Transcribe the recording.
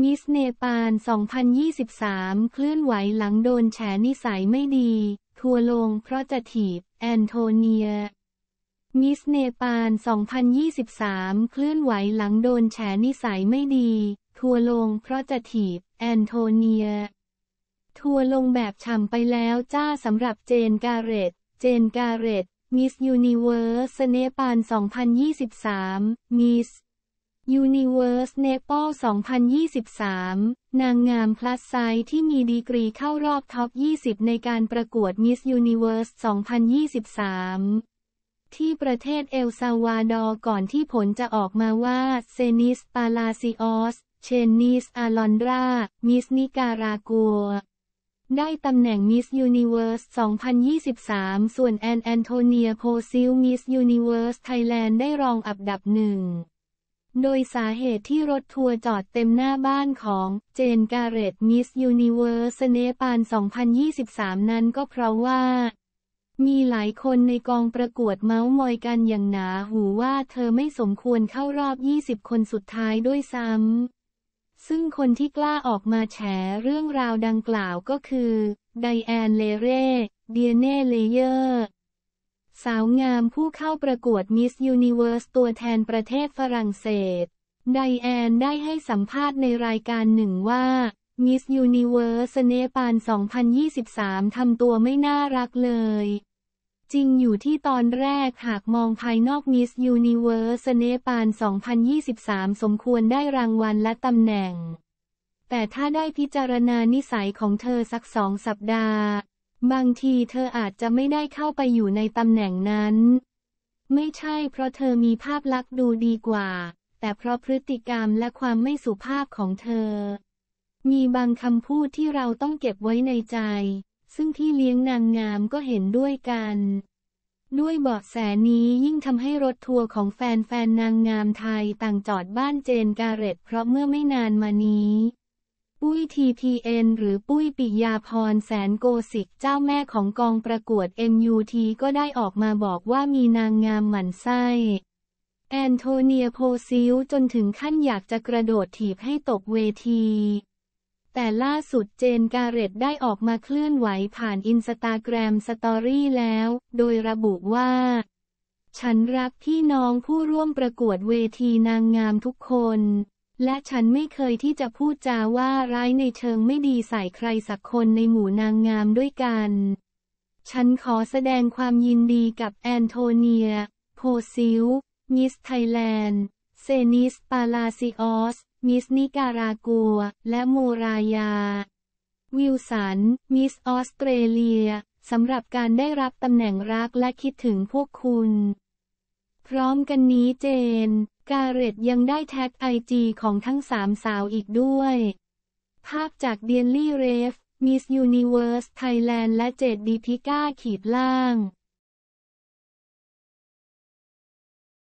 มิสเนปาล 2023เคลื่อนไหวหลังโดนแฉนิสัยไม่ดี ทัวลงเพราะจะถีบ แอนโทเนีย มิสเนปาล 2023เคลื่อนไหวหลังโดนแฉนิสัยไม่ดี ทัวลงเพราะจะถีบ แอนโทเนีย ทัวลงแบบฉ่ำไปแล้วจ้าสำหรับเจนการเรต เจนการเรต มิสยูนิเวอร์สเนปาล 2023 มิสยูนิเวอร์สเนปอล2023 นางงามพลัสไซ์ที่มีดีกรีเข้ารอบท็อป 20 ในการประกวดมิสยูนิเวอร์ส2023 ที่ประเทศเอลซาวาดอร์ก่อนที่ผลจะออกมาว่า เซนิส ปาลาซิออส เชนนิส อาลอนดรา มิส นิการากัว ได้ตำแหน่งมิสยูนิเวอร์ส2023 ส่วนแอนแอนโทเนียโพซิลมิสยูนิเวอร์ส ไทยแลนด์ ได้รองอับดับหนึ่งโดยสาเหตุที่รถทัวร์จอดเต็มหน้าบ้านของเจนการ์เรตมิส ยูนิเวอร์สเนปาน2023 นั้นก็เพราะว่า มีหลายคนในกองประกวดเมาส์มอยกันอย่างหนาหูว่าเธอไม่สมควรเข้ารอบ 20 คนสุดท้ายด้วยซ้ำ ซึ่งคนที่กล้าออกมาแฉเรื่องราวดังกล่าวก็คือไดแอนเลเร่เดียเน่เลเยอร์สาวงามผู้เข้าประกวดมิสยูนิเวอร์สตัวแทนประเทศฝรั่งเศสไดแอนได้ให้สัมภาษณ์ในรายการหนึ่งว่ามิสยูนิเวอร์สเนปาน 2023 ทำตัวไม่น่ารักเลย จริงอยู่ที่ตอนแรกหากมองภายนอกมิสยูนิเวอร์สเนปาน 2023 สมควรได้รางวัลและตำแหน่ง แต่ถ้าได้พิจารณานิสัยของเธอสักสองสัปดาห์บางทีเธออาจจะไม่ได้เข้าไปอยู่ในตำแหน่งนั้น ไม่ใช่เพราะเธอมีภาพลักษณ์ดูดีกว่า แต่เพราะพฤติกรรมและความไม่สุภาพของเธอ มีบางคำพูดที่เราต้องเก็บไว้ในใจ ซึ่งที่เลี้ยงนางงามก็เห็นด้วยกัน ด้วยเบาะแสนี้ยิ่งทำให้รถทัวร์ของแฟนแฟนนางงามไทยต่างจอดบ้านเจนการ์เร็ตเพราะเมื่อไม่นานมานี้ปุ้ยทีีพเอ็นหรือปุ้ยปิยาพรแสนโกสิกเจ้าแม่ของกองประกวด MUT ก็ได้ออกมาบอกว่ามีนางงามหมั่นไส้แอนโทเนียโพซิลจนถึงขั้นอยากจะกระโดดถีบให้ตกเวที แต่ล่าสุดเจนการเรตได้ออกมาเคลื่อนไหวผ่านอินสตาแกรมสตอรี่แล้ว โดยระบุว่า ฉันรักพี่น้องผู้ร่วมประกวดเวทีนางงามทุกคนและฉันไม่เคยที่จะพูดจาว่าร้ายในเชิงไม่ดีใส่ใครสักคนในหมู่นางงามด้วยกัน ฉันขอแสดงความยินดีกับแอนโทเนีย โพซิล มิสไทยแลนด์ เซนิส ปาลาซิออส มิสนิการากัว และโมรายา วิลสัน มิสออสเตรเลียสำหรับการได้รับตำแหน่งรักและคิดถึงพวกคุณพร้อมกันนี้เจน กาเรตยังได้แท็กไอจีของทั้งสามสาวอีกด้วย ภาพจากเดียนลี่เรฟ มิสยูนิเวอร์ส ไทยแลนด์และเจดดีพิก้าขีดล่าง